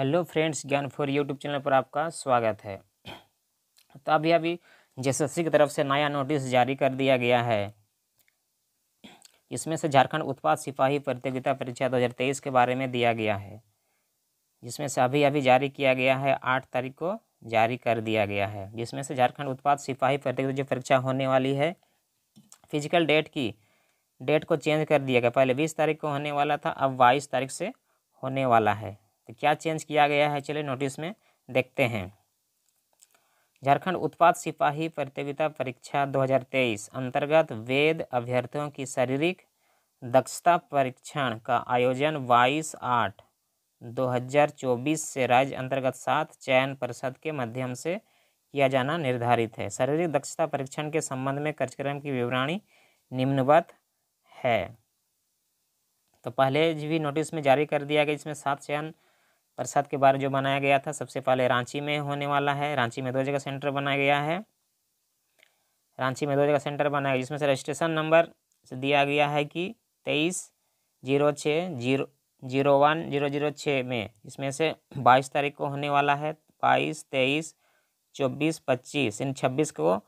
hello friends Gyan for YouTube channel पर आपका स्वागत है तो अभी अभी जे की तरफ से नया नोटिस जारी कर दिया गया है इसमें से झारखंड उत्पाद सिपाही प्रतियोगिता परीक्षा 2023 के बारे में दिया गया है जिसमें से अभी अभी जारी किया गया है आठ तारीख को जारी कर दिया गया है जिसमें से झारखंड उत्पाद सिपाही प्रतियोगिता जो परीक्षा होने वाली है फिजिकल डेट की डेट को चेंज कर दिया गया पहले बीस तारीख को होने वाला था अब बाईस तारीख से होने वाला है तो क्या चेंज किया गया है चलिए नोटिस में देखते हैं झारखंड उत्पाद सिपाही प्रतियोगिता परीक्षा 2023 अंतर्गत वेद अभ्यर्थियों की शारीरिक दक्षता परीक्षण का आयोजन 22 आठ 2024 से राज्य अंतर्गत सात चयन परिषद के माध्यम से किया जाना निर्धारित है शारीरिक दक्षता परीक्षण के संबंध में कार्यक्रम की विवरणी निम्नवत है तो पहले भी नोटिस में जारी कर दिया गया इसमें सात चयन प्रसाद के बारे जो बनाया गया था सबसे पहले रांची में होने वाला है रांची में दो जगह सेंटर बनाया गया है रांची में दो जगह सेंटर बनाया गया जिसमें से रजिस्ट्रेशन नंबर दिया गया है कि तेईस जीरो छः zero zero one zero zero छः में इसमें से बाईस तारीख को होने वाला है बाईस तेईस चौबीस पच्चीस इन छब्बीस को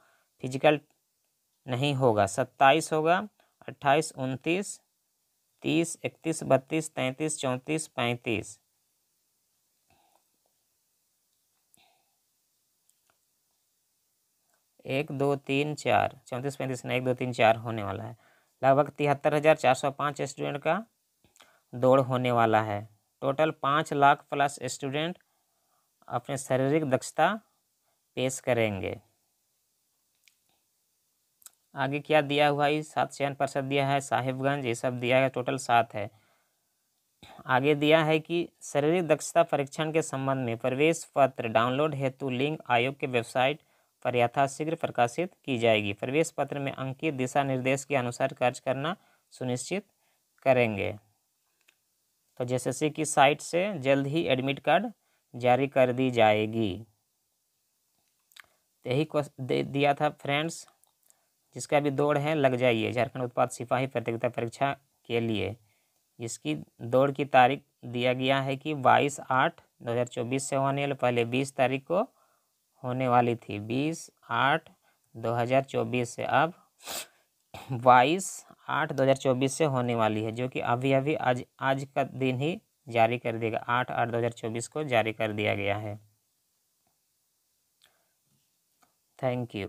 फिजिकल नहीं होगा सत्ताईस होगा अट्ठाईस उनतीस तीस इकतीस बत्तीस तैंतीस चौंतीस पैंतीस एक दो तीन चार चौंतीस पैंतीस ना एक दो तीन चार होने वाला है लगभग तिहत्तर हज़ार चार सौ पाँच स्टूडेंट का दौड़ होने वाला है टोटल पाँच लाख प्लस स्टूडेंट अपने शारीरिक दक्षता पेश करेंगे आगे क्या दिया हुआ है सात चयन परिषद दिया है साहिबगंज ये सब दिया है टोटल सात है आगे दिया है कि शारीरिक दक्षता परीक्षण के संबंध में प्रवेश पत्र डाउनलोड हेतु लिंक आयोग के वेबसाइट पर यथाशीघ्र प्रकाशित की जाएगी प्रवेश पत्र में अंकित दिशा निर्देश के अनुसार कार्य करना सुनिश्चित करेंगे तो जैसे की साइट से जल्द ही एडमिट कार्ड जारी कर दी जाएगी यही दिया था फ्रेंड्स जिसका भी दौड़ है लग जाइए झारखंड उत्पाद सिपाही प्रतियोगिता परीक्षा के लिए इसकी दौड़ की तारीख दिया गया है कि बाईस आठ दो हज़ार चौबीस से होने वाले पहले बीस तारीख को होने वाली थी बीस आठ दो हज़ार चौबीस से अब बाईस आठ दो हज़ार चौबीस से होने वाली है जो कि अभी अभी आज आज का दिन ही जारी कर दिया गया आठ आठ दो हज़ार चौबीस को जारी कर दिया गया है थैंक यू